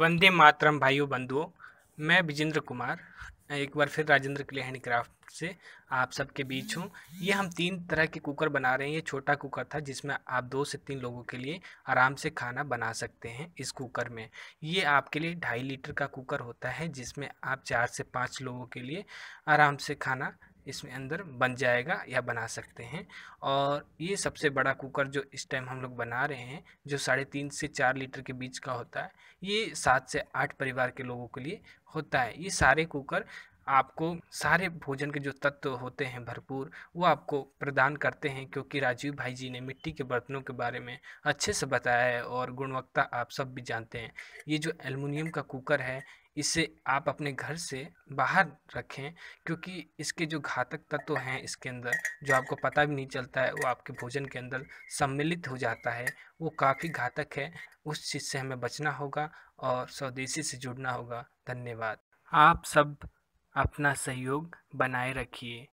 वंदे मातरम भाइयों बंधुओं मैं विजेंद्र कुमार एक बार फिर राजेंद्र क्ले लिए हैंडक्राफ्ट से आप सबके बीच हूँ ये हम तीन तरह के कुकर बना रहे हैं ये छोटा कुकर था जिसमें आप दो से तीन लोगों के लिए आराम से खाना बना सकते हैं इस कुकर में ये आपके लिए ढाई लीटर का कुकर होता है जिसमें आप चार से पाँच लोगों के लिए आराम से खाना इसमें अंदर बन जाएगा या बना सकते हैं और ये सबसे बड़ा कुकर जो इस टाइम हम लोग बना रहे हैं जो साढ़े तीन से चार लीटर के बीच का होता है ये सात से आठ परिवार के लोगों के लिए होता है ये सारे कुकर आपको सारे भोजन के जो तत्व होते हैं भरपूर वो आपको प्रदान करते हैं क्योंकि राजीव भाई जी ने मिट्टी के बर्तनों के बारे में अच्छे से बताया है और गुणवत्ता आप सब भी जानते हैं ये जो एलमिनियम का कुकर है इसे आप अपने घर से बाहर रखें क्योंकि इसके जो घातक तत्व हैं इसके अंदर जो आपको पता भी नहीं चलता है वो आपके भोजन के अंदर सम्मिलित हो जाता है वो काफ़ी घातक है उस चीज़ से हमें बचना होगा और स्वदेशी से जुड़ना होगा धन्यवाद आप सब अपना सहयोग बनाए रखिए